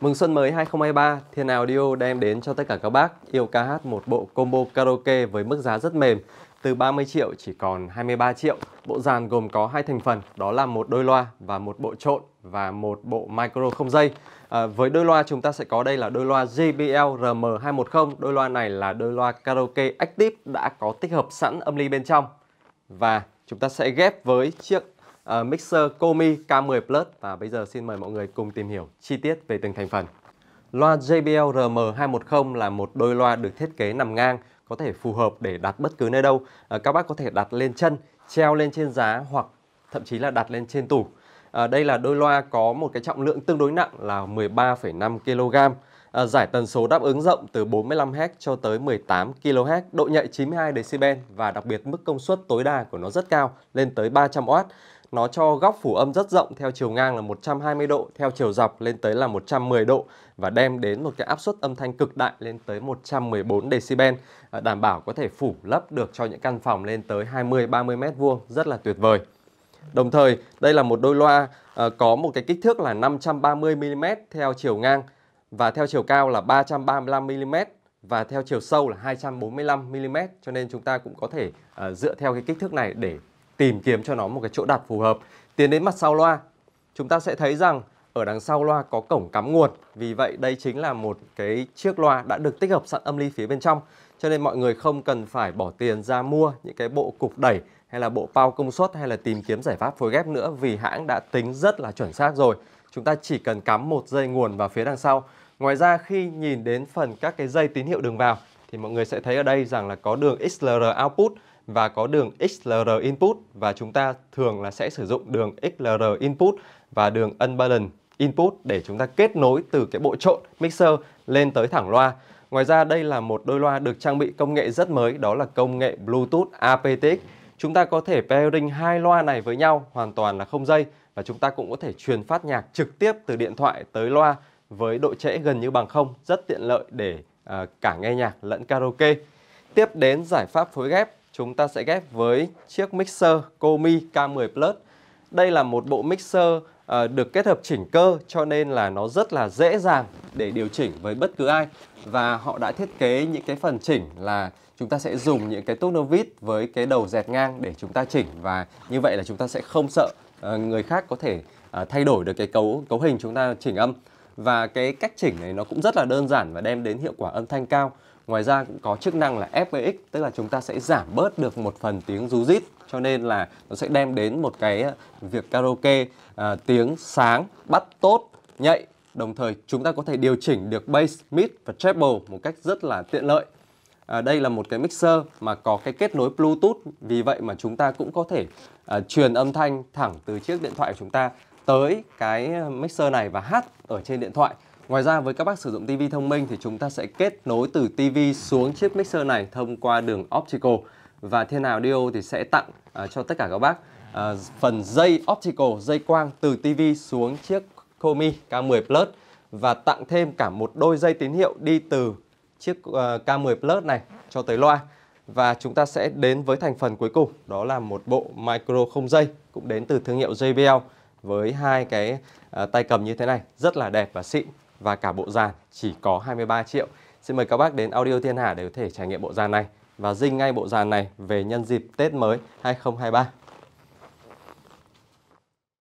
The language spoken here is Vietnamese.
Mừng xuân mới 2023, Thiên Audio đem đến cho tất cả các bác yêu ca hát một bộ combo karaoke với mức giá rất mềm, từ 30 triệu chỉ còn 23 triệu. Bộ dàn gồm có hai thành phần, đó là một đôi loa và một bộ trộn và một bộ micro không dây. À, với đôi loa chúng ta sẽ có đây là đôi loa JBL RM210. Đôi loa này là đôi loa karaoke active đã có tích hợp sẵn âm ly bên trong. Và chúng ta sẽ ghép với chiếc uh, mixer Komi K10 Plus và bây giờ xin mời mọi người cùng tìm hiểu chi tiết về từng thành phần. Loa JBL RM210 là một đôi loa được thiết kế nằm ngang, có thể phù hợp để đặt bất cứ nơi đâu. Uh, các bác có thể đặt lên chân, treo lên trên giá hoặc thậm chí là đặt lên trên tủ. À, đây là đôi loa có một cái trọng lượng tương đối nặng là 13,5 kg. À, giải tần số đáp ứng rộng từ 45 Hz cho tới 18 kHz, độ nhạy 92 dB và đặc biệt mức công suất tối đa của nó rất cao lên tới 300W nó cho góc phủ âm rất rộng theo chiều ngang là 120 độ, theo chiều dọc lên tới là 110 độ và đem đến một cái áp suất âm thanh cực đại lên tới 114 decibel, à, đảm bảo có thể phủ lấp được cho những căn phòng lên tới 20 30 mét vuông, rất là tuyệt vời. Đồng thời, đây là một đôi loa à, có một cái kích thước là 530 mm theo chiều ngang và theo chiều cao là 335 mm và theo chiều sâu là 245 mm cho nên chúng ta cũng có thể à, dựa theo cái kích thước này để tìm kiếm cho nó một cái chỗ đặt phù hợp. Tiến đến mặt sau loa, chúng ta sẽ thấy rằng ở đằng sau loa có cổng cắm nguồn. Vì vậy đây chính là một cái chiếc loa đã được tích hợp sẵn âm ly phía bên trong. Cho nên mọi người không cần phải bỏ tiền ra mua những cái bộ cục đẩy hay là bộ bao công suất hay là tìm kiếm giải pháp phối ghép nữa vì hãng đã tính rất là chuẩn xác rồi. Chúng ta chỉ cần cắm một dây nguồn vào phía đằng sau. Ngoài ra khi nhìn đến phần các cái dây tín hiệu đường vào thì mọi người sẽ thấy ở đây rằng là có đường XLR output và có đường XLR input và chúng ta thường là sẽ sử dụng đường XLR input và đường unbalanced input để chúng ta kết nối từ cái bộ trộn mixer lên tới thẳng loa. Ngoài ra đây là một đôi loa được trang bị công nghệ rất mới đó là công nghệ Bluetooth aptX. Chúng ta có thể pairing hai loa này với nhau hoàn toàn là không dây và chúng ta cũng có thể truyền phát nhạc trực tiếp từ điện thoại tới loa với độ trễ gần như bằng không, rất tiện lợi để à, cả nghe nhạc lẫn karaoke. Tiếp đến giải pháp phối ghép chúng ta sẽ ghép với chiếc mixer Komi K10 Plus. Đây là một bộ mixer à, được kết hợp chỉnh cơ cho nên là nó rất là dễ dàng để điều chỉnh với bất cứ ai và họ đã thiết kế những cái phần chỉnh là chúng ta sẽ dùng những cái túc nơ vít với cái đầu dẹt ngang để chúng ta chỉnh và như vậy là chúng ta sẽ không sợ à, người khác có thể à, thay đổi được cái cấu cấu hình chúng ta chỉnh âm và cái cách chỉnh này nó cũng rất là đơn giản và đem đến hiệu quả âm thanh cao Ngoài ra cũng có chức năng là FPX tức là chúng ta sẽ giảm bớt được một phần tiếng rú rít cho nên là nó sẽ đem đến một cái ờ, việc karaoke à, tiếng sáng, bắt tốt, nhạy. Đồng thời chúng ta có thể điều chỉnh được bass, mid và treble một cách rất là tiện lợi. À, đây là một cái mixer mà có cái kết nối Bluetooth vì vậy mà chúng ta cũng có thể à, truyền âm thanh thẳng từ chiếc điện thoại của chúng ta tới cái mixer này và hát ở trên điện thoại Ngoài ra với các bác sử dụng TV thông minh thì chúng ta sẽ kết nối từ TV xuống chiếc mixer này thông qua đường optical và Thiên nào Dio thì sẽ tặng uh, cho tất cả các bác uh, phần dây optical, dây quang từ TV xuống chiếc Komi K10 Plus và tặng thêm cả một đôi dây tín hiệu đi từ chiếc uh, K10 Plus này cho tới loa. Và chúng ta sẽ đến với thành phần cuối cùng, đó là một bộ micro không dây cũng đến từ thương hiệu JBL với hai cái uh, tay cầm như thế này, rất là đẹp và xịn và cả bộ dàn chỉ có 23 triệu. Xin mời các bác đến Audio Thiên Hà để có thể trải nghiệm bộ dàn này và dinh ngay bộ dàn này về nhân dịp Tết mới 2023.